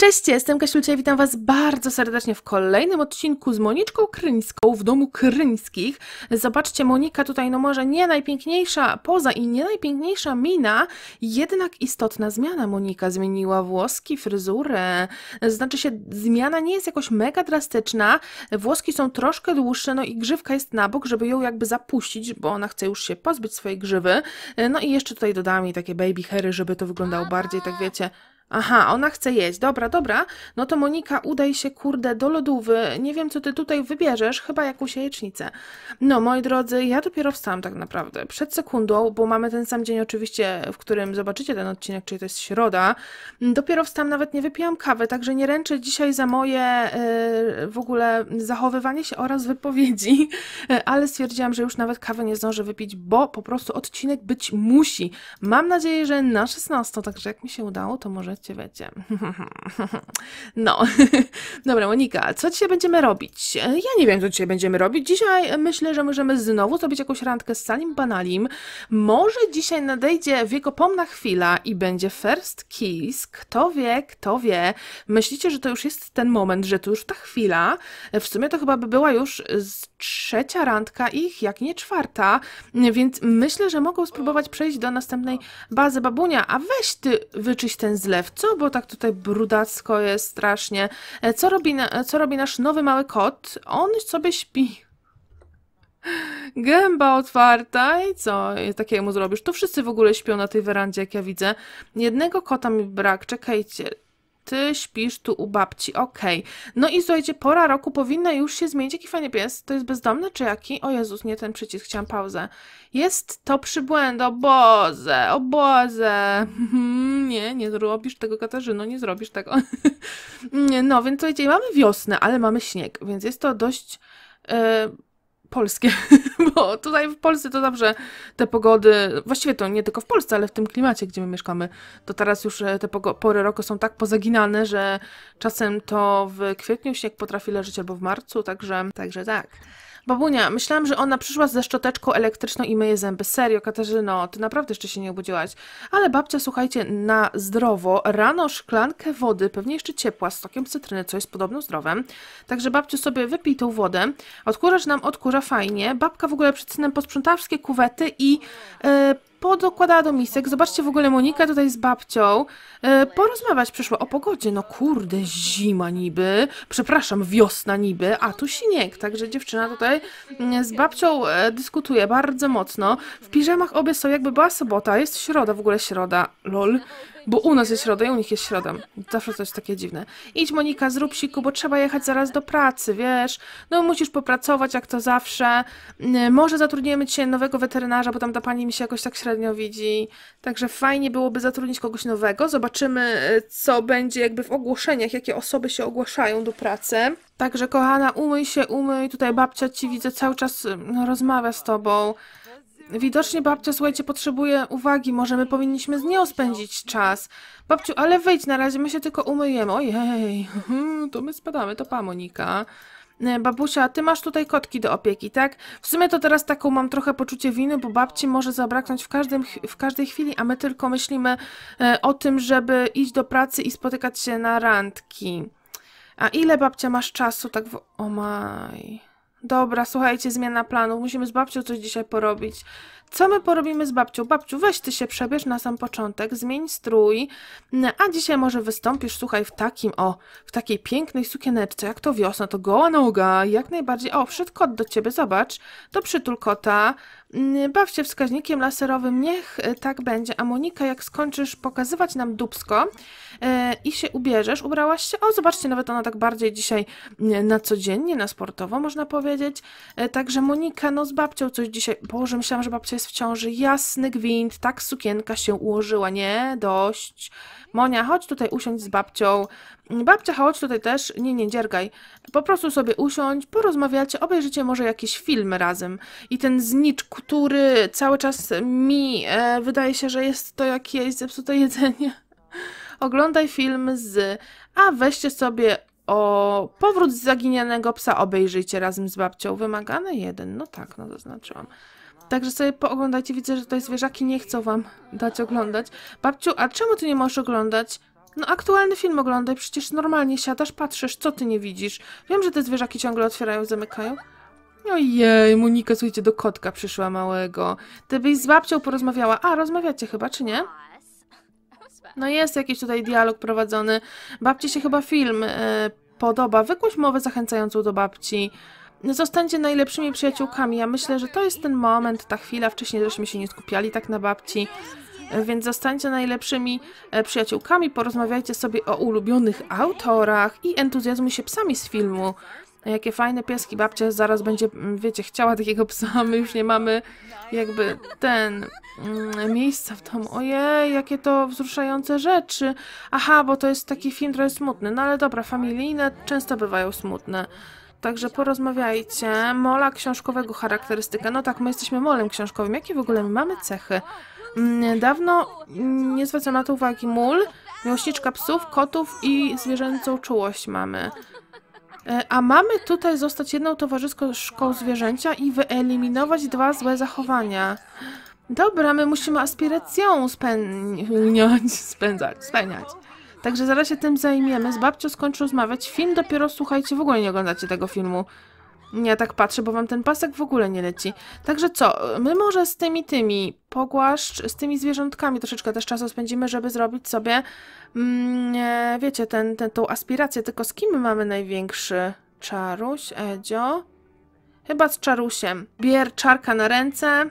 Cześć, jestem Kasiulcia i witam Was bardzo serdecznie w kolejnym odcinku z Moniczką Kryńską w domu Kryńskich. Zobaczcie, Monika tutaj no może nie najpiękniejsza poza i nie najpiękniejsza mina, jednak istotna zmiana. Monika zmieniła włoski, fryzurę, znaczy się zmiana nie jest jakoś mega drastyczna, włoski są troszkę dłuższe, no i grzywka jest na bok, żeby ją jakby zapuścić, bo ona chce już się pozbyć swojej grzywy. No i jeszcze tutaj dodałam jej takie baby hairy, żeby to wyglądało bardziej, tak wiecie, Aha, ona chce jeść. Dobra, dobra. No to Monika, udaj się, kurde, do lodówy. Nie wiem, co ty tutaj wybierzesz, chyba jakąś jajecznicę. No, moi drodzy, ja dopiero wstałam tak naprawdę. Przed sekundą, bo mamy ten sam dzień oczywiście, w którym zobaczycie ten odcinek, czyli to jest środa. Dopiero wstałam, nawet nie wypiłam kawy, także nie ręczę dzisiaj za moje yy, w ogóle zachowywanie się oraz wypowiedzi, ale stwierdziłam, że już nawet kawy nie zdążę wypić, bo po prostu odcinek być musi. Mam nadzieję, że na 16, także jak mi się udało, to może żarcie, wiecie. No, dobra, Monika, co dzisiaj będziemy robić? Ja nie wiem, co dzisiaj będziemy robić. Dzisiaj myślę, że możemy znowu zrobić jakąś randkę z Salim Banalim. Może dzisiaj nadejdzie wiekopomna chwila i będzie first kiss. Kto wie, kto wie. Myślicie, że to już jest ten moment, że to już ta chwila. W sumie to chyba by była już trzecia randka ich, jak nie czwarta, więc myślę, że mogą spróbować przejść do następnej bazy babunia. A weź ty wyczyść ten zlew co, bo tak tutaj brudacko jest strasznie. E, co robi, e, co robi nasz nowy mały kot? On sobie śpi. Gęba otwarta i co takiemu zrobisz? Tu wszyscy w ogóle śpią na tej werandzie, jak ja widzę. Jednego kota mi brak, czekajcie ty śpisz tu u babci, okej. Okay. No i słuchajcie, pora roku powinna już się zmienić. Jaki fajny pies? To jest bezdomny czy jaki? O Jezus, nie ten przycisk, chciałam pauzę. Jest to przybłęd, o Boże, o Boże. nie, nie zrobisz tego Katarzyno, nie zrobisz tego. no, więc słuchajcie, mamy wiosnę, ale mamy śnieg, więc jest to dość... Yy polskie, bo tutaj w Polsce to dobrze te pogody, właściwie to nie tylko w Polsce, ale w tym klimacie, gdzie my mieszkamy, to teraz już e, te pory roku są tak pozaginane, że czasem to w kwietniu śnieg potrafi leżeć albo w marcu, także, także tak. Babunia, myślałam, że ona przyszła ze szczoteczką elektryczną i myje zęby. Serio, Katarzyno, ty naprawdę jeszcze się nie obudziłaś. Ale babcia, słuchajcie, na zdrowo, rano szklankę wody, pewnie jeszcze ciepła, z sokiem cytryny, co jest podobno zdrowe. Także babciu sobie wypij tą wodę. Odkurzacz nam odkurza fajnie. Babka w ogóle przed synem posprzątała wszystkie kuwety i... Yy, podokładała do misek. Zobaczcie, w ogóle Monika tutaj z babcią e, porozmawiać przyszła o pogodzie. No kurde, zima niby, przepraszam, wiosna niby, a tu śnieg. Także dziewczyna tutaj mm, z babcią e, dyskutuje bardzo mocno. W piżamach obie są, jakby była sobota, jest środa, w ogóle środa, lol. Bo u nas jest środa i u nich jest środa. Zawsze coś takie dziwne. Idź Monika, zrób siku, bo trzeba jechać zaraz do pracy, wiesz? No musisz popracować, jak to zawsze. Mm, może zatrudnimy cię nowego weterynarza, bo tam ta pani mi się jakoś tak średnio widzi. Także fajnie byłoby zatrudnić kogoś nowego. Zobaczymy, e, co będzie jakby w ogłoszeniach, jakie osoby się ogłaszają do pracy. Także kochana, umyj się, umyj. Tutaj babcia ci widzę cały czas e, no, rozmawia z tobą. Widocznie babcia, słuchajcie, potrzebuje uwagi. Może my powinniśmy z nią spędzić czas. Babciu, ale wyjdź na razie, my się tylko umyjemy. Ojej, to my spadamy, to pa Monika. E, babusia, ty masz tutaj kotki do opieki, tak? W sumie to teraz taką mam trochę poczucie winy, bo babci może zabraknąć w, każdym, w każdej chwili, a my tylko myślimy e, o tym, żeby iść do pracy i spotykać się na randki. A ile babcia masz czasu tak w... O oh maj... Dobra, słuchajcie, zmiana planów. Musimy z babcią coś dzisiaj porobić. Co my porobimy z babcią? Babciu, weź ty się przebierz na sam początek, zmień strój, a dzisiaj może wystąpisz, słuchaj, w takim, o, w takiej pięknej sukieneczce, jak to wiosna, to goła noga, jak najbardziej, o, wszedł kot do ciebie, zobacz, to przytul kota, baw się wskaźnikiem laserowym, niech e, tak będzie, a Monika, jak skończysz pokazywać nam dubsko yy, e, i się ubierzesz, ubrałaś się, o, zobaczcie, nawet ona tak bardziej dzisiaj na codziennie, na sportowo, można powiedzieć, yy, także Monika, no z babcią coś dzisiaj, Boże, myślałam, że babcia jest w ciąży, jasny gwint, tak sukienka się ułożyła, nie? Dość. Monia, chodź tutaj usiądź z babcią. Babcia, chodź tutaj też. Nie, nie, dziergaj. Po prostu sobie usiądź, porozmawiacie, obejrzycie może jakieś filmy razem. I ten znicz, który cały czas mi e, wydaje się, że jest to jakieś zepsute jedzenie. Oglądaj film z... A weźcie sobie o powrót z zaginionego psa obejrzyjcie razem z babcią. Wymagane jeden. No tak, no zaznaczyłam. Także sobie pooglądajcie, widzę, że tutaj zwierzaki nie chcą wam dać oglądać. Babciu, a czemu ty nie możesz oglądać? No aktualny film oglądaj, przecież normalnie siadasz, patrzysz, co ty nie widzisz. Wiem, że te zwierzaki ciągle otwierają, zamykają. Ojej, no Monika, słuchajcie, do kotka przyszła małego. Ty byś z babcią porozmawiała. A, rozmawiacie chyba, czy nie? No jest jakiś tutaj dialog prowadzony. Babci się chyba film y, podoba. Wykuć mowę zachęcającą do babci. No zostańcie najlepszymi przyjaciółkami. Ja myślę, że to jest ten moment, ta chwila. Wcześniej żeśmy się nie skupiali tak na babci. Więc zostańcie najlepszymi e, przyjaciółkami, porozmawiajcie sobie o ulubionych autorach i entuzjazmuj się psami z filmu. Jakie fajne pieski, babcia zaraz będzie, mm, wiecie, chciała takiego psa, my już nie mamy jakby ten mm, miejsca w domu. Ojej, jakie to wzruszające rzeczy. Aha, bo to jest taki film trochę smutny, no ale dobra, familijne często bywają smutne. Także porozmawiajcie. Mola książkowego charakterystyka. No tak, my jesteśmy molem książkowym. Jakie w ogóle my mamy cechy? Mm, dawno nie zwracam na to uwagi. Mól, miłośniczka psów, kotów i zwierzęcą czułość mamy. E, a mamy tutaj zostać jedną towarzyską zwierzęcia i wyeliminować dwa złe zachowania. Dobra, my musimy aspiracją spełniać, spędzać, spełniać. Także zaraz się tym zajmiemy. Z babcią skończę rozmawiać. Film dopiero, słuchajcie, w ogóle nie oglądacie tego filmu. Ja tak patrzę, bo wam ten pasek w ogóle nie leci. Także co, my może z tymi, tymi pogłaszcz, z tymi zwierzątkami troszeczkę też czasu spędzimy, żeby zrobić sobie, mm, e, wiecie, ten, ten, tą aspirację. Tylko z kim mamy największy? Czaruś, Edzio? Chyba z Czarusiem. Bier czarka na ręce.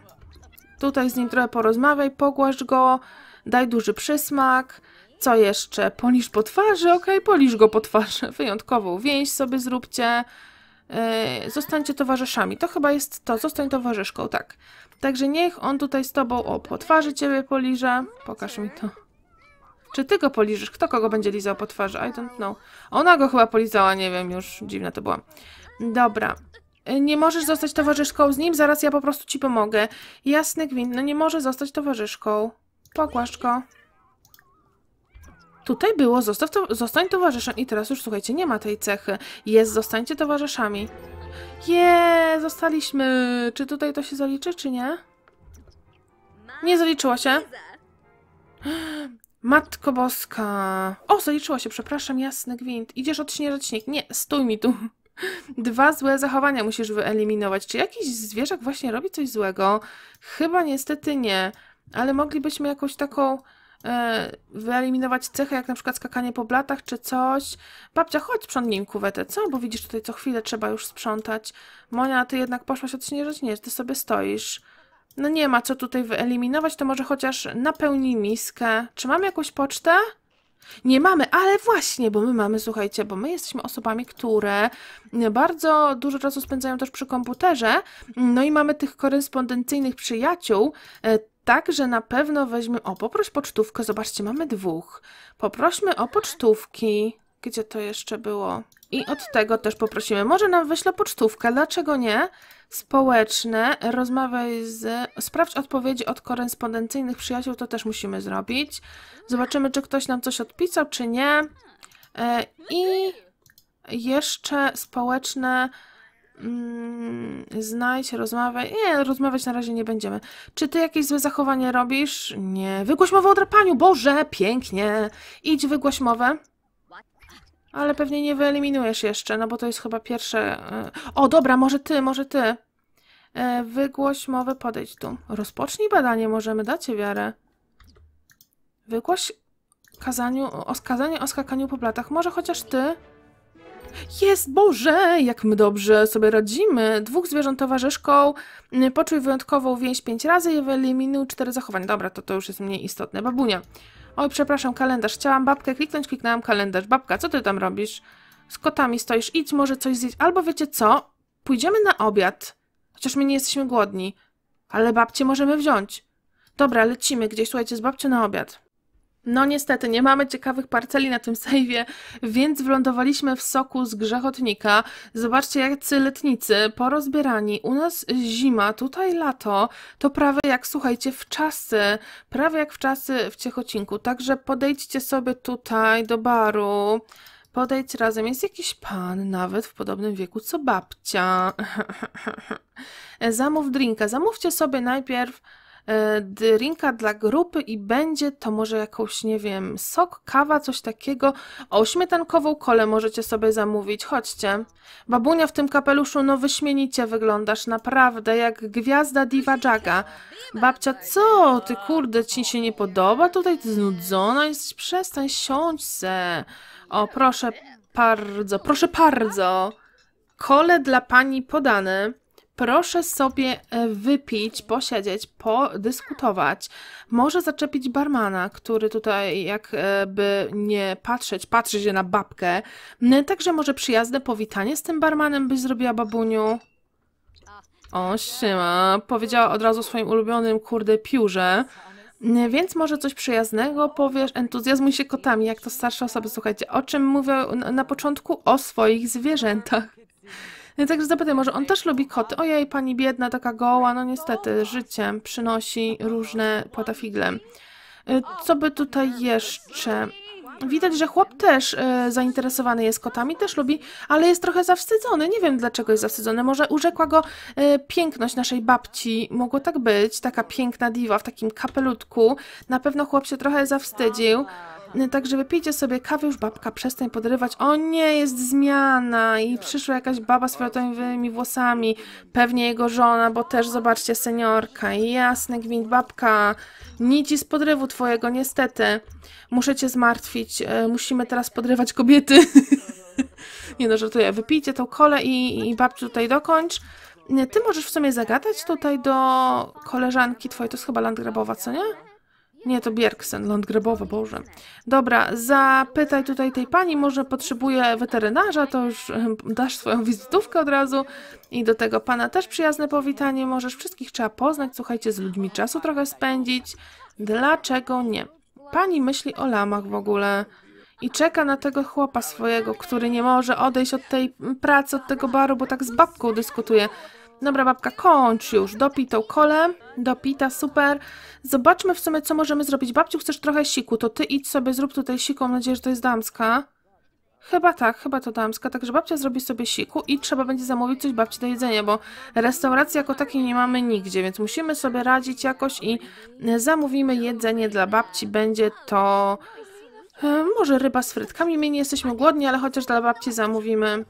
Tutaj z nim trochę porozmawiaj, pogłaszcz go, daj duży przysmak co jeszcze? Polisz po twarzy? Okej, okay, polisz go po twarzy. Wyjątkową więź sobie zróbcie. Yy, zostańcie towarzyszami. To chyba jest to. Zostań towarzyszką, tak. Także niech on tutaj z tobą... O, po twarzy ciebie poliże. Pokaż mi to. Czy ty go poliżysz? Kto kogo będzie lizał po twarzy? I don't know. Ona go chyba polizała, nie wiem już. Dziwna to była. Dobra. Yy, nie możesz zostać towarzyszką z nim? Zaraz ja po prostu ci pomogę. Jasny gwint, no nie może zostać towarzyszką. Pogłaszcz go. Tutaj było zostaw to, zostań towarzyszem i teraz już słuchajcie, nie ma tej cechy. Jest zostańcie towarzyszami. Je, zostaliśmy. Czy tutaj to się zaliczy, czy nie? Nie zaliczyło się. Matko Boska. O, zaliczyło się, przepraszam, jasny gwint. Idziesz odśnieżać śnieg. Nie, stój mi tu. Dwa złe zachowania musisz wyeliminować. Czy jakiś zwierzak właśnie robi coś złego? Chyba niestety nie. Ale moglibyśmy jakąś taką E, wyeliminować cechy, jak na przykład skakanie po blatach czy coś. Babcia, chodź sprzątnij kuwetę, co? Bo widzisz tutaj co chwilę trzeba już sprzątać. Monia, ty jednak poszłaś odśnieżać? Nie, ty sobie stoisz. No nie ma co tutaj wyeliminować, to może chociaż napełnij miskę. Czy mamy jakąś pocztę? Nie mamy, ale właśnie, bo my mamy, słuchajcie, bo my jesteśmy osobami, które bardzo dużo czasu spędzają też przy komputerze, no i mamy tych korespondencyjnych przyjaciół, e, tak, że na pewno weźmy... O, poproś pocztówkę. Zobaczcie, mamy dwóch. Poprośmy o pocztówki. Gdzie to jeszcze było? I od tego też poprosimy. Może nam wyśle pocztówkę. Dlaczego nie? Społeczne. Rozmawiaj z... Sprawdź odpowiedzi od korespondencyjnych przyjaciół. To też musimy zrobić. Zobaczymy, czy ktoś nam coś odpisał, czy nie. E, I jeszcze społeczne Mm, znajdź, rozmawiaj. Nie, rozmawiać na razie nie będziemy. Czy ty jakieś złe zachowanie robisz? Nie. Wygłoś mowę o drapaniu. Boże, pięknie. Idź, wygłoś mowę. Ale pewnie nie wyeliminujesz jeszcze, no bo to jest chyba pierwsze... E, o, dobra, może ty, może ty. E, wygłoś mowę, podejdź tu. Rozpocznij badanie, możemy dać ci wiarę. Wygłoś kazaniu, o skazanie o skakaniu po blatach. Może chociaż ty... Jest, Boże, jak my dobrze sobie radzimy. Dwóch zwierząt towarzyszką, poczuj wyjątkową więź pięć razy i wyeliminuj cztery zachowań. Dobra, to to już jest mniej istotne. Babunia. Oj, przepraszam, kalendarz. Chciałam babkę kliknąć, kliknęłam kalendarz. Babka, co ty tam robisz? Z kotami stoisz, idź, może coś zjeść. Albo wiecie co? Pójdziemy na obiad. Chociaż my nie jesteśmy głodni. Ale babcie możemy wziąć. Dobra, lecimy gdzieś, słuchajcie, z babcią na obiad. No niestety, nie mamy ciekawych parceli na tym sejwie, więc wylądowaliśmy w soku z grzechotnika. Zobaczcie, jacy letnicy, porozbierani. U nas zima, tutaj lato. To prawie jak, słuchajcie, w czasy, prawie jak w czasy w Ciechocinku. Także podejdźcie sobie tutaj do baru. Podejdź razem. Jest jakiś pan nawet w podobnym wieku co babcia. Zamów drinka. Zamówcie sobie najpierw E, drinka dla grupy i będzie to może jakąś, nie wiem, sok, kawa, coś takiego. O, śmietankową kolę możecie sobie zamówić, chodźcie. Babunia w tym kapeluszu, no wyśmienicie wyglądasz, naprawdę, jak gwiazda Diva Jaga. Babcia, co? Ty kurde, ci się nie podoba? Tutaj ty znudzona jesteś, przestań, siądź se. O, proszę bardzo, proszę bardzo. Kole dla pani podane proszę sobie e, wypić, posiedzieć, podyskutować. Może zaczepić barmana, który tutaj jakby nie patrzeć, patrzy się na babkę. No także może przyjazne powitanie z tym barmanem byś zrobiła babuniu. O, siema. Powiedziała od razu swoim ulubionym, kurde, piórze. E, więc może coś przyjaznego powiesz, entuzjazmuj się kotami, jak to starsze osoby, słuchajcie. O czym mówię na początku? O swoich zwierzętach. Także zapytaj, może on też lubi koty. Ojej, pani biedna, taka goła, no niestety, życie przynosi różne płatafigle. Y, co by tutaj jeszcze? Widać, że chłop też y, zainteresowany jest kotami, też lubi, ale jest trochę zawstydzony. Nie wiem dlaczego jest zawstydzony. Może urzekła go y, piękność naszej babci. Mogło tak być, taka piękna diwa w takim kapelutku. Na pewno chłop się trochę zawstydził. No Także wypijcie sobie kawę już, babka, przestań podrywać. O nie, jest zmiana i przyszła jakaś baba z fioletowymi włosami, pewnie jego żona, bo też zobaczcie, seniorka. Jasny gwint, babka, nic z podrywu twojego, niestety. Muszę cię zmartwić, e, musimy teraz podrywać kobiety. nie no, żartuję, wypijcie tą kolę i, i babciu tutaj dokończ. E, ty możesz w sumie zagadać tutaj do koleżanki twojej, to jest chyba landgrabowa, co nie? Nie, to Bjergsen, lądgrebowy, Boże. Dobra, zapytaj tutaj tej pani, może potrzebuje weterynarza, to już dasz swoją wizytówkę od razu. I do tego pana też przyjazne powitanie, możesz wszystkich trzeba poznać, słuchajcie, z ludźmi czasu trochę spędzić. Dlaczego nie? Pani myśli o lamach w ogóle i czeka na tego chłopa swojego, który nie może odejść od tej pracy, od tego baru, bo tak z babką dyskutuje. Dobra, babka, kończ już. Dopij tą kolę. Dopita, super. Zobaczmy w sumie, co możemy zrobić. Babciu, chcesz trochę siku, to ty idź sobie, zrób tutaj siku. Mam nadzieję, że to jest damska. Chyba tak, chyba to damska. Także babcia zrobi sobie siku i trzeba będzie zamówić coś babci do jedzenia, bo restauracji jako takiej nie mamy nigdzie, więc musimy sobie radzić jakoś i zamówimy jedzenie dla babci. Będzie to... E, może ryba z frytkami. My nie jesteśmy głodni, ale chociaż dla babci zamówimy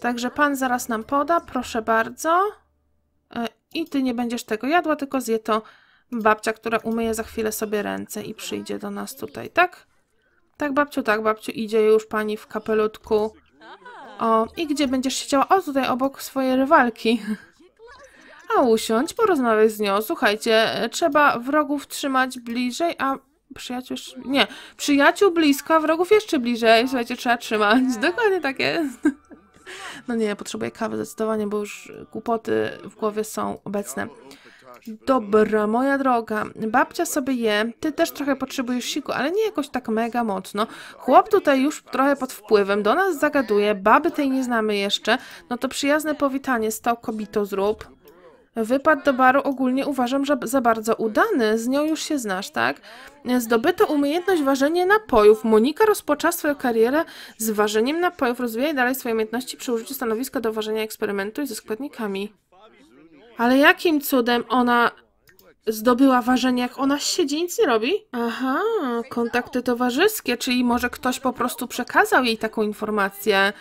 Także pan zaraz nam poda, proszę bardzo. E, I ty nie będziesz tego jadła, tylko zje to babcia, która umyje za chwilę sobie ręce i przyjdzie do nas tutaj, tak? Tak, babciu, tak, babciu, idzie już pani w kapelutku. O, i gdzie będziesz siedziała? O, tutaj obok swojej rywalki. A usiądź, porozmawiaj z nią. Słuchajcie, e, trzeba wrogów trzymać bliżej, a przyjaciół... Nie, przyjaciół blisko, a wrogów jeszcze bliżej. Słuchajcie, trzeba trzymać. Dokładnie tak jest. No nie, potrzebuję kawy zdecydowanie, bo już kłopoty w głowie są obecne. Dobra, moja droga, babcia sobie je, ty też trochę potrzebujesz siku, ale nie jakoś tak mega mocno. Chłop tutaj już trochę pod wpływem, do nas zagaduje, baby tej nie znamy jeszcze, no to przyjazne powitanie, stał kobito zrób. Wypad do baru ogólnie uważam, że za bardzo udany, z nią już się znasz, tak? Zdobyto umiejętność ważenia napojów. Monika rozpoczęła swoją karierę z ważeniem napojów, rozwijaj dalej swoje umiejętności przy użyciu stanowiska do ważenia eksperymentu i ze składnikami. Ale jakim cudem ona zdobyła ważenie, jak ona siedzi i nic nie robi? Aha, kontakty towarzyskie, czyli może ktoś po prostu przekazał jej taką informację.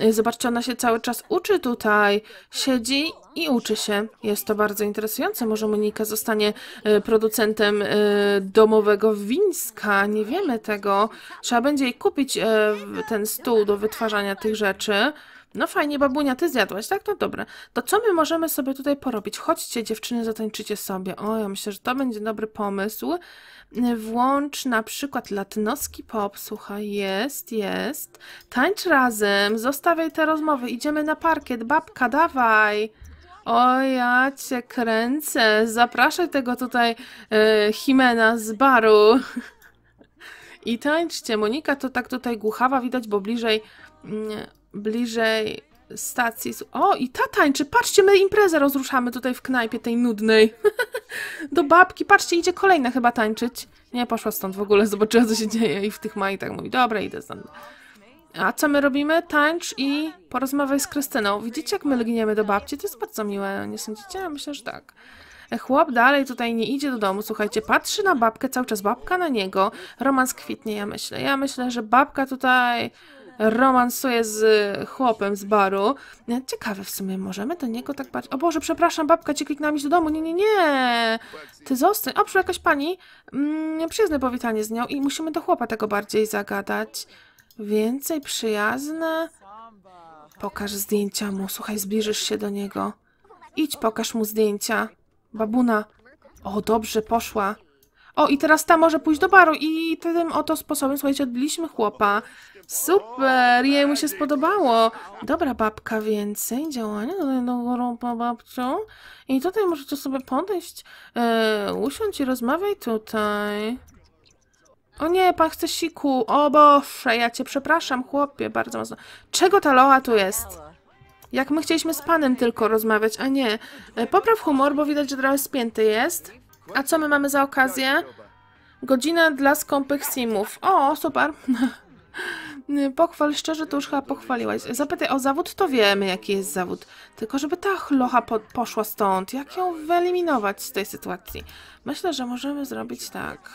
Y, zobaczcie, ona się cały czas uczy tutaj. Siedzi i uczy się. Jest to bardzo interesujące. Może Monika zostanie y, producentem y, domowego wińska. Nie wiemy tego. Trzeba będzie jej kupić ten stół do wytwarzania tych rzeczy. No fajnie, babunia, ty zjadłaś, tak? No dobra. To co my możemy sobie tutaj porobić? Chodźcie, dziewczyny, zatańczycie sobie. O, ja myślę, że to będzie dobry pomysł. Włącz na przykład latynoski pop, słuchaj, jest, jest. Tańcz razem, zostawiaj te rozmowy, idziemy na parkiet, babka, dawaj. O, ja cię kręcę. Zapraszaj tego tutaj yy, e, Himena z baru. I tańczcie. Monika to tak tutaj głuchawa widać, bo bliżej mm, bliżej stacji. O, i ta tańczy. Patrzcie, my imprezę rozruszamy tutaj w knajpie tej nudnej. Do babki. Patrzcie, idzie kolejna chyba tańczyć. Nie, poszła stąd w ogóle, zobaczyła co się dzieje i w tych majtach mówi, dobra, idę stąd. A co my robimy? Tańcz i porozmawiaj z Krystyną. Widzicie, jak my lgniemy do babci? To jest bardzo miłe, nie sądzicie? Myślę, że tak. E, chłop dalej tutaj nie idzie do domu, słuchajcie, patrzy na babkę, cały czas babka na niego. Romans kwitnie, ja myślę. Ja myślę, że babka tutaj romansuje z chłopem z baru. Ciekawe w sumie, możemy do niego tak bardziej... O Boże, przepraszam, babka cię kliknęła do domu. Nie, nie, nie. Ty zostań. O, przyszła jakaś pani. Mm, przyjazne powitanie z nią i musimy do chłopa tego bardziej zagadać. Więcej przyjazne. Pokaż zdjęcia mu. Słuchaj, zbliżysz się do niego. Idź, pokaż mu zdjęcia. Babuna. O, dobrze, poszła. O, i teraz ta może pójść do baru i tym oto sposobem, słuchajcie, odbiliśmy chłopa. Super, jej mu się spodobało. Dobra babka, więcej działania do grupa babcią. I tutaj możecie sobie podejść, e, usiądź i rozmawiaj tutaj. O nie, pan chce siku. O Boże, ja cię przepraszam, chłopie, bardzo mocno. Czego ta Loa tu jest? Jak my chcieliśmy z panem tylko rozmawiać, a nie. E, popraw humor, bo widać, że trochę spięty jest. A co my mamy za okazję? Godzina dla skąpych simów. O, super. Mm, pochwal szczerze, to już chyba pochwaliłaś. Zapytaj o zawód, to wiemy jaki jest zawód. Tylko żeby ta chlocha po poszła stąd. Jak ją wyeliminować z tej sytuacji? Myślę, że możemy zrobić tak.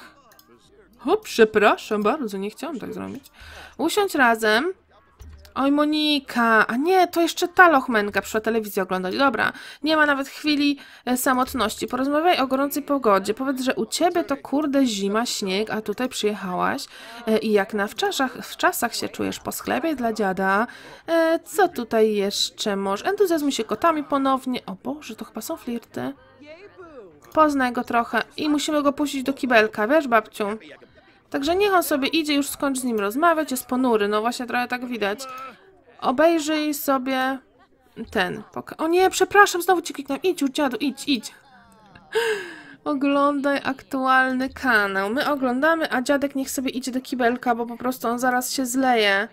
O, przepraszam bardzo, nie chciałam tak zrobić. Usiądź razem. Oj, Monika, a nie, to jeszcze ta lochmenka przyszła telewizję oglądać. Dobra, nie ma nawet chwili e, samotności. Porozmawiaj o gorącej pogodzie. Powiedz, że u ciebie to kurde zima, śnieg, a tutaj przyjechałaś e, i jak na wczasach, w czasach się czujesz po sklepie dla dziada. E, co tutaj jeszcze może? Entuzjazmuj się kotami ponownie. O Boże, to chyba są flirty. Poznaj go trochę i musimy go puścić do kibelka, wiesz babciu? Także niech on sobie idzie, już skończ z nim rozmawiać, jest ponury, no właśnie trochę tak widać. Obejrzyj sobie ten. Poka o nie, przepraszam, znowu ci kliknąłem. Idź już, dziadu, idź, idź. Oglądaj aktualny kanał. My oglądamy, a dziadek niech sobie idzie do kibelka, bo po prostu on zaraz się zleje.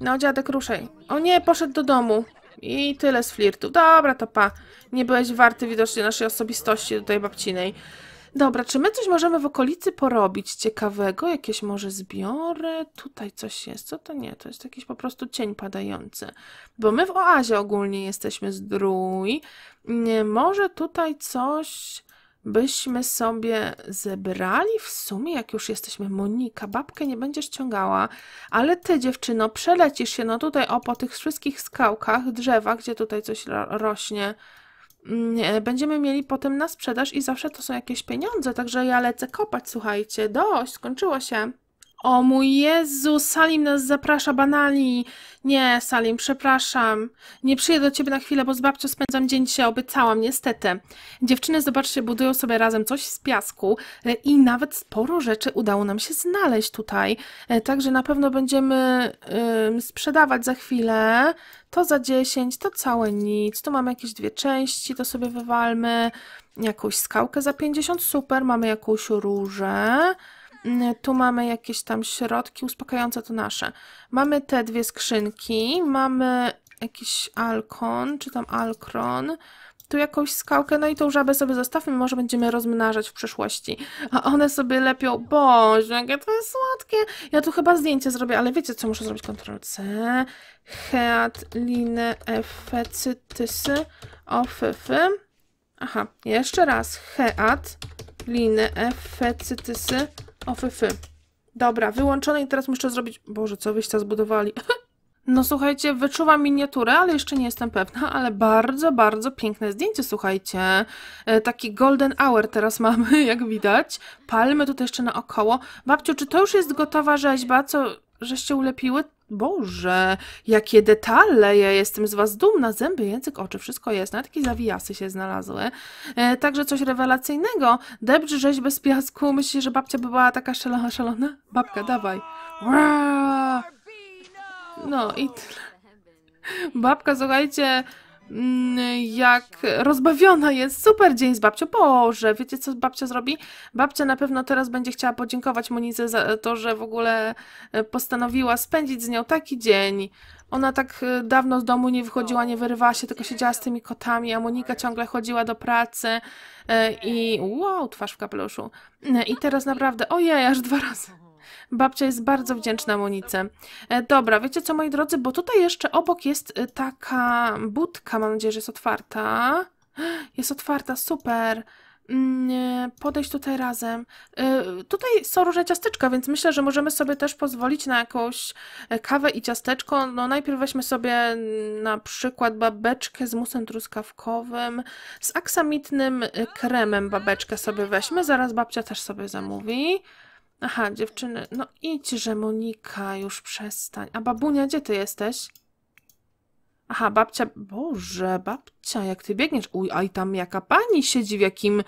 No, dziadek, ruszaj. O nie, poszedł do domu. I tyle z flirtu. Dobra, to pa. Nie byłeś warty widocznie naszej osobistości tutaj babcinej. Dobra, czy my coś możemy w okolicy porobić ciekawego? Jakieś może zbiory? Tutaj coś jest. Co to nie? To jest jakiś po prostu cień padający. Bo my w oazie ogólnie jesteśmy zdrój. Może tutaj coś byśmy sobie zebrali w sumie, jak już jesteśmy Monika, babkę nie będziesz ciągała, ale ty dziewczyno, przelecisz się no tutaj o po tych wszystkich skałkach, drzewa, gdzie tutaj coś rośnie, Mm, e, będziemy mieli potem na sprzedaż i zawsze to są jakieś pieniądze, także ja lecę kopać, słuchajcie, dość, skończyło się. O mój Jezu, Salim nas zaprasza, banali. Nie, Salim, przepraszam. Nie przyjedę do ciebie na chwilę, bo z babcią spędzam dzień dzisiaj, obiecałam, niestety. Dziewczyny, zobaczcie, budują sobie razem coś z piasku e, i nawet sporo rzeczy udało nam się znaleźć tutaj. E, także na pewno będziemy sprzedawać za chwilę. To za 10, to całe nic. Tu mamy jakieś dwie części, to sobie wywalmy. Jakąś skałkę za 50, super. Mamy jakąś różę. Mm, tu mamy jakieś tam środki uspokajające, to nasze. Mamy te dwie skrzynki, mamy jakiś alkon, czy tam alkron, tu jakąś skałkę, no i tą żabę sobie zostawmy, może będziemy rozmnażać w przyszłości. A one sobie lepią, boże, jakie to jest słodkie. Ja tu chyba zdjęcie zrobię, ale wiecie co, muszę zrobić Ctrl-C, heatliny, efecytysy, ofyfy. Aha, jeszcze raz, heat, liny, efecytysy, o, fyfy. Dobra, wyłączone i teraz muszę zrobić... Boże, co wyście zbudowali. No słuchajcie, wyczuwam miniaturę, ale jeszcze nie jestem pewna, ale bardzo, bardzo piękne zdjęcie, słuchajcie. E, taki golden hour teraz mamy, jak widać. Palmy tutaj jeszcze naokoło. Babciu, czy to już jest gotowa rzeźba, co żeście ulepiły? Boże, jakie detale, ja jestem z Was dumna, zęby, język, oczy, wszystko jest, nawet takie zawijasy się znalazły. E, także coś rewelacyjnego, debrzy rzeźbę z piasku, myślisz, że babcia by była taka szalona, szalona? Babka, dawaj. No, no i tyle. Babka, słuchajcie, Mm, jak rozbawiona jest. Super dzień z babcią. Boże, wiecie co babcia zrobi? Babcia na pewno teraz będzie chciała podziękować Monice za to, że w ogóle e, postanowiła spędzić z nią taki dzień. Ona tak e, dawno z domu nie wychodziła, nie wyrywała się, tylko siedziała z tymi kotami, a Monika ciągle chodziła do pracy e, i wow, twarz w kapeluszu. I teraz naprawdę, ojej, aż dwa razy. Babcia jest bardzo wdzięczna Monice. E, dobra, wiecie co moi drodzy, bo tutaj jeszcze obok jest e, taka budka, mam nadzieję, że jest otwarta. Jest otwarta, super mm, e, podejść tutaj razem. Tutaj są różne ciasteczka, więc myślę, że możemy sobie też pozwolić na jakąś kawę i ciasteczko. No najpierw weźmy sobie mm, na przykład babeczkę z musem truskawkowym, z aksamitnym kremem babeczkę sobie weźmy, zaraz babcia też sobie zamówi. Aha, dziewczyny, no że Monika, już przestań. A babunia, gdzie ty jesteś? Aha, babcia, Boże, babcia, jak ty biegniesz. Uj, a i tam jaka pani siedzi w jakim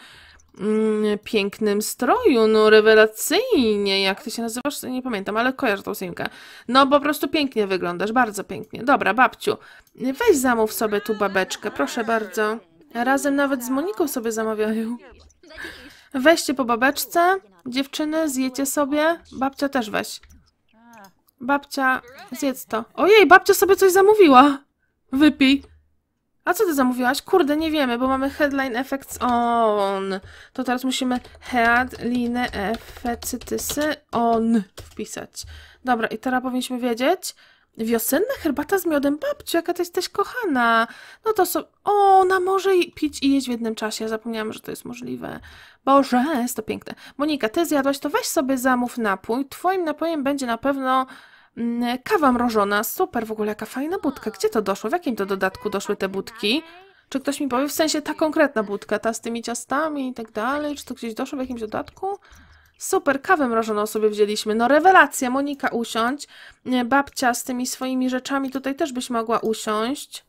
mm, pięknym stroju, no rewelacyjnie, jak ty się nazywasz, nie pamiętam, ale kojarzę tą simkę. No po prostu pięknie wyglądasz, bardzo pięknie. Dobra, babciu, weź zamów sobie tu babeczkę, proszę bardzo. Razem nawet z Moniką sobie zamawiają. Weźcie po babeczce. Dziewczyny, zjecie sobie. Babcia też weź. Babcia, zjedz to. Ojej, babcia sobie coś zamówiła. Wypij. A co ty zamówiłaś? Kurde, nie wiemy, bo mamy headline effects on. To teraz musimy headline effects on wpisać. Dobra, i teraz powinniśmy wiedzieć. Wiosenna herbata z miodem. Babciu, jaka ty jesteś kochana. No to so... O, ona może pić i jeść w jednym czasie. Zapomniałam, że to jest możliwe. Boże, jest to piękne. Monika, ty zjadłaś, to weź sobie zamów napój. Twoim napojem będzie na pewno mm, kawa mrożona. Super, w ogóle jaka fajna budka. Gdzie to doszło? W jakim to dodatku doszły te budki? Czy ktoś mi powie, w sensie ta konkretna budka, ta z tymi ciastami i tak dalej, czy to gdzieś doszło w jakimś dodatku? Super, kawę mrożoną sobie wzięliśmy. No rewelacja, Monika, usiądź. Babcia z tymi swoimi rzeczami tutaj też byś mogła usiąść.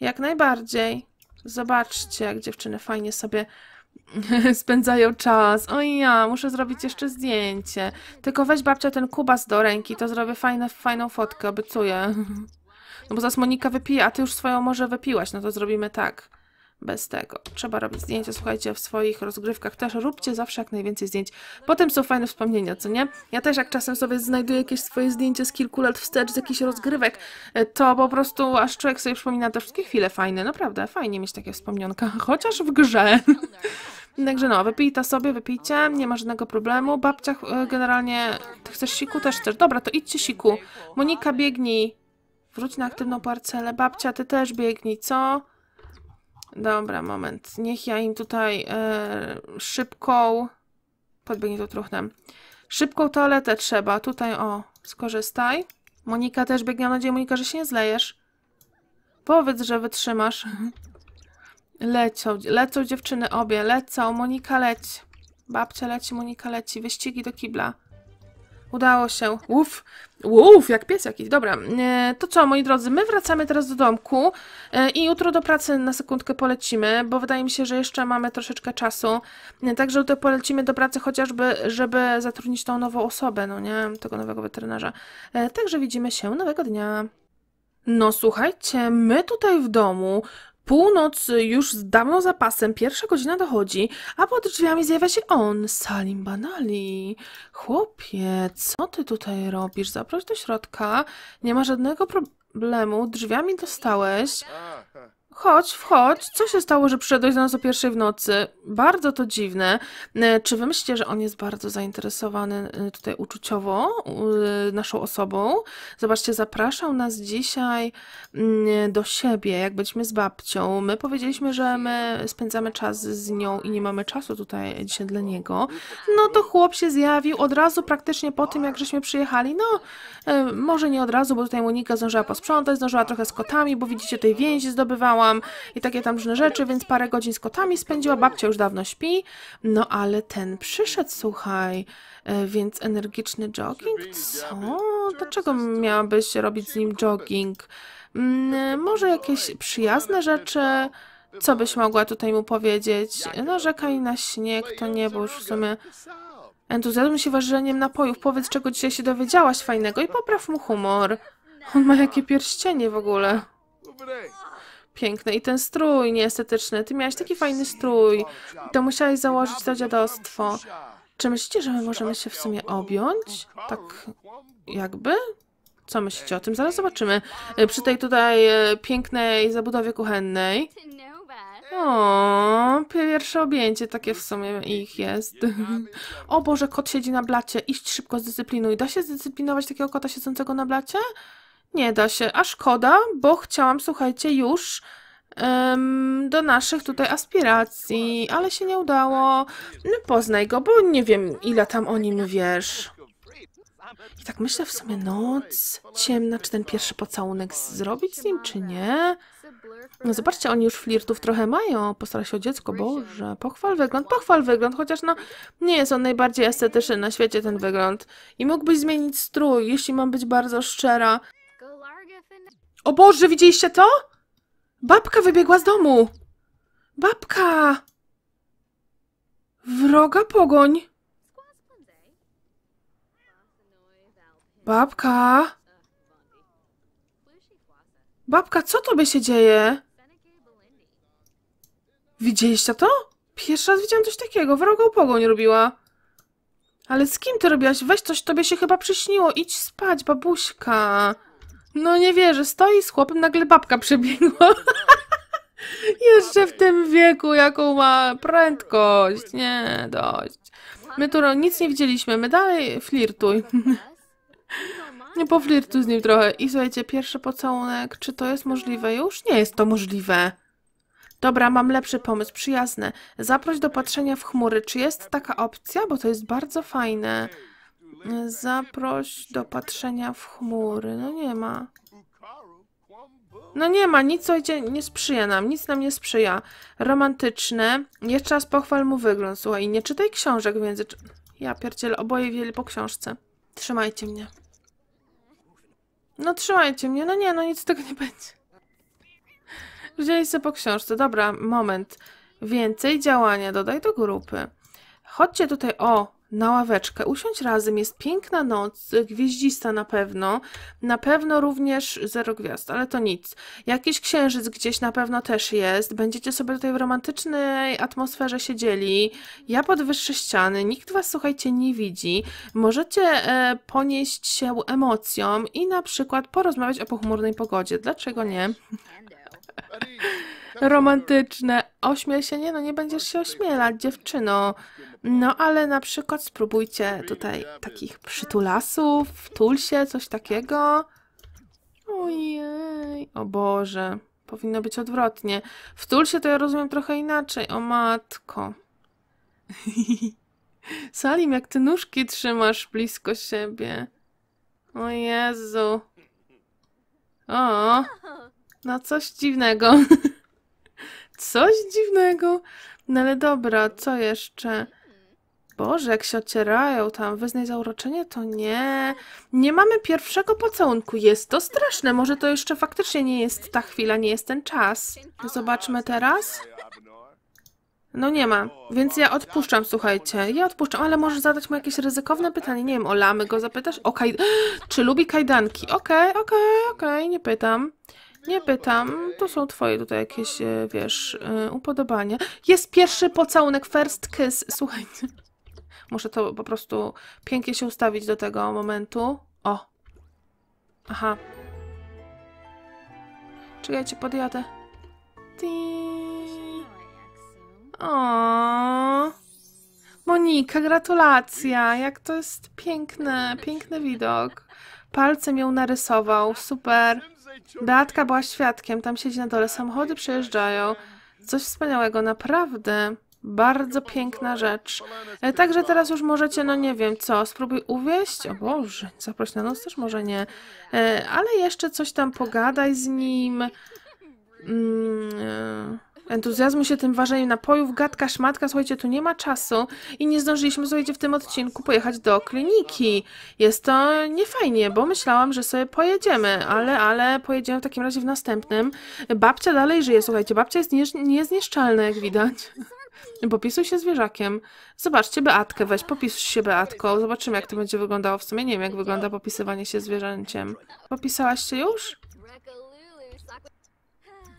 Jak najbardziej. Zobaczcie, jak dziewczyny fajnie sobie spędzają czas. Oj, ja, muszę zrobić jeszcze zdjęcie. Tylko weź babcia ten kubas do ręki, to zrobię fajne, fajną fotkę, obiecuję. No bo zaraz Monika wypije, a ty już swoją może wypiłaś, no to zrobimy tak bez tego. Trzeba robić zdjęcia, słuchajcie, w swoich rozgrywkach też róbcie zawsze jak najwięcej zdjęć. Potem są fajne wspomnienia, co nie? Ja też jak czasem sobie znajduję jakieś swoje zdjęcie z kilku lat wstecz, z jakichś rozgrywek, e, to po prostu aż człowiek sobie przypomina te wszystkie chwile fajne. Naprawdę, fajnie mieć takie wspomnionka, chociaż w grze. Także no, wypij to sobie, wypijcie, nie ma żadnego problemu. Babcia e, generalnie, ty chcesz siku? Też chcesz. Dobra, to idźcie siku. Monika, biegnij. Wróć na aktywną parcelę. Babcia, ty też biegnij, co? Dobra, moment. Niech ja im tutaj e, szybką... Podbiegnij to truchnem. Szybką toaletę trzeba. Tutaj, o, skorzystaj. Monika też biegnie. Mam nadzieję, Monika, że się nie zlejesz. Powiedz, że wytrzymasz. Lecą, lecą dziewczyny obie. Lecą. Monika leć, Babcia leci, Monika leci. Wyścigi do kibla. Udało się. Łuf, łuf, jak pies jakiś. Dobra, e, to co, moi drodzy, my wracamy teraz do domku e, i jutro do pracy na sekundkę polecimy, bo wydaje mi się, że jeszcze mamy troszeczkę czasu. E, także to polecimy do pracy chociażby, żeby zatrudnić tą nową osobę, no nie, tego nowego weterynarza. Także widzimy się nowego dnia. No słuchajcie, my tutaj w domu Północ już z dawno zapasem, pierwsza godzina dochodzi, a pod drzwiami zjawia się on, Salim Banali. Chłopie, co ty tutaj robisz? Zaproś do środka, nie ma żadnego problemu, drzwiami dostałeś. Chodź, wchodź. Co się stało, że przyszedłeś do nas o pierwszej w nocy? Bardzo to dziwne. E, czy wy myślicie, że on jest bardzo zainteresowany e, tutaj uczuciowo e, naszą osobą? Zobaczcie, zapraszał nas dzisiaj mm, do siebie, jak byliśmy z babcią. My powiedzieliśmy, że my spędzamy czas z nią i nie mamy czasu tutaj dzisiaj dla niego. No to chłop się zjawił od razu praktycznie po tym, jak żeśmy przyjechali. No, może nie od razu, bo tutaj Monika zdążyła posprzątać, zdążyła trochę z kotami, bo widzicie, tej więzi zdobywała i takie tam różne rzeczy, więc parę godzin z kotami spędziła, babcia już dawno śpi, no ale ten przyszedł, słuchaj, e, więc energiczny jogging? Co? Dlaczego miałabyś robić z nim jogging? Mm, może jakieś przyjazne rzeczy? Co byś mogła tutaj mu powiedzieć? Narzekaj no, na śnieg, to nie, bo już w sumie... Entuzjazm się ważeniem napojów. Powiedz, czego dzisiaj się dowiedziałaś fajnego i popraw mu humor. On ma jakie pierścienie w ogóle piękne. I ten strój nieestetyczny. Ty miałeś taki fajny strój. To musiałeś założyć to dziadostwo. Czy myślicie, że my możemy się w sumie objąć? Tak jakby? Co myślicie o tym? Zaraz zobaczymy. Przy tej tutaj e, pięknej zabudowie kuchennej. O, pierwsze objęcie takie w sumie ich jest. O Boże, kot siedzi na blacie. Iść szybko, zdyscyplinuj. Da się zdyscyplinować takiego kota siedzącego na blacie? nie da się. A szkoda, bo chciałam, słuchajcie, już um, do naszych tutaj aspiracji, ale się nie udało. No, poznaj go, bo nie wiem, ile tam o nim wiesz. I tak myślę w sumie noc, ciemna, czy ten pierwszy pocałunek zrobić z nim, czy nie? No zobaczcie, oni już flirtów trochę mają. Postara się o dziecko, Boże. Pochwal wygląd, pochwal wygląd, chociaż no nie jest on najbardziej estetyczny na świecie ten wygląd. I mógłbyś zmienić strój, jeśli mam być bardzo szczera. O Boże, widzieliście to? Babka wybiegła z domu. Babka! Wroga pogoń. Babka! Babka, co tobie się dzieje? Widzieliście to? Pierwszy raz widziałam coś takiego. Wroga pogoń robiła. Ale z kim ty robiłaś? Weź coś, tobie się chyba przyśniło. Idź spać, babuśka. No nie wierzę, stoi z chłopem, nagle babka przebiegła. Jeszcze w tym wieku, jaką ma prędkość. Nie, dość. My tu nic nie widzieliśmy, my dalej flirtuj. Nie poflirtuj z nim trochę. I słuchajcie, pierwszy pocałunek, czy to jest możliwe już? Nie jest to możliwe. Dobra, mam lepszy pomysł, przyjazny. Zaproś do patrzenia w chmury. Czy jest taka opcja? Bo to jest bardzo fajne. Zaproś do patrzenia w chmury. No nie ma. No nie ma, nic ojdzie, nie sprzyja nam, nic nam nie sprzyja. Romantyczne. Jeszcze raz pochwal mu wygląd. Słuchaj, nie czytaj książek więc. Ja pierciel oboje wieli po książce. Trzymajcie mnie. No trzymajcie mnie, no nie, no nic z tego nie będzie. Wzięli sobie po książce. Dobra, moment. Więcej działania dodaj do grupy. Chodźcie tutaj, o, na ławeczkę. Usiądź razem, jest piękna noc, gwieździsta na pewno, na pewno również zero gwiazd, ale to nic. Jakiś księżyc gdzieś na pewno też jest, będziecie sobie tutaj w romantycznej atmosferze siedzieli, ja wyższe ściany, nikt was, słuchajcie, nie widzi. Możecie e, ponieść się emocjom i na przykład porozmawiać o pochmurnej pogodzie, dlaczego nie? Romantyczne, ośmiel się, nie no, nie będziesz się ośmielać, dziewczyno. No ale na przykład spróbujcie tutaj takich przytulasów, w tulsie, coś takiego. Ojej, o Boże, powinno być odwrotnie. W tulsie to ja rozumiem trochę inaczej, o matko. Salim, jak ty nóżki trzymasz blisko siebie. O Jezu. O, no coś dziwnego. coś dziwnego. No ale dobra, co jeszcze? Boże, jak się ocierają tam, wyznaj zauroczenie, to nie. Nie mamy pierwszego pocałunku, jest to straszne. Może to jeszcze faktycznie nie jest ta chwila, nie jest ten czas. Zobaczmy teraz. No nie ma, więc ja odpuszczam, słuchajcie. Ja odpuszczam, ale możesz zadać mu jakieś ryzykowne pytanie. Nie wiem, o lamy go zapytasz? O kaj... Czy lubi kajdanki? Okej, okay, okej, okay, okej, okay, nie pytam. Nie pytam, to są twoje tutaj jakieś, e, wiesz, e, upodobania. Jest pierwszy pocałunek, first kiss, słuchajcie. Muszę to po prostu pięknie się ustawić do tego momentu. O! Aha. Czekajcie, podjadę. O! Monika, gratulacja! Jak to jest piękne, piękny widok. Palcem ją narysował, super. Beatka była świadkiem, tam siedzi na dole, samochody przejeżdżają. Coś wspaniałego, naprawdę. Bardzo piękna rzecz. E, także teraz już możecie, no nie wiem co, spróbuj uwieść. O Boże, zaproś na noc też może nie. E, ale jeszcze coś tam pogadaj z nim. Mm, e, entuzjazmu się tym ważeniem napojów, gadka, szmatka, słuchajcie, tu nie ma czasu i nie zdążyliśmy, słuchajcie, w tym odcinku pojechać do kliniki. Jest to niefajnie, bo myślałam, że sobie pojedziemy, ale, ale pojedziemy w takim razie w następnym. Babcia dalej żyje, słuchajcie, babcia jest niezniszczalna, jak widać. Popisuj się zwierzakiem. Zobaczcie Beatkę, weź, popisuj się Beatką. Zobaczymy, jak to będzie wyglądało. W sumie nie wiem, jak wygląda popisywanie się zwierzęciem. Popisałaś się już?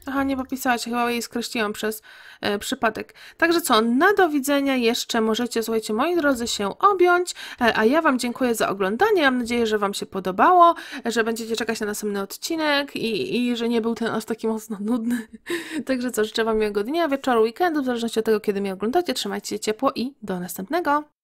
Aha, nie popisałaś, chyba jej skreśliłam przez e, przypadek. Także co, na do widzenia jeszcze możecie, słuchajcie, moi drodzy, się objąć, e, a ja Wam dziękuję za oglądanie, mam nadzieję, że Wam się podobało, że będziecie czekać na następny odcinek i, i że nie był ten aż taki mocno nudny. Także co, życzę Wam miłego dnia, wieczoru, weekendu, w zależności od tego, kiedy mnie oglądacie, trzymajcie się ciepło i do następnego!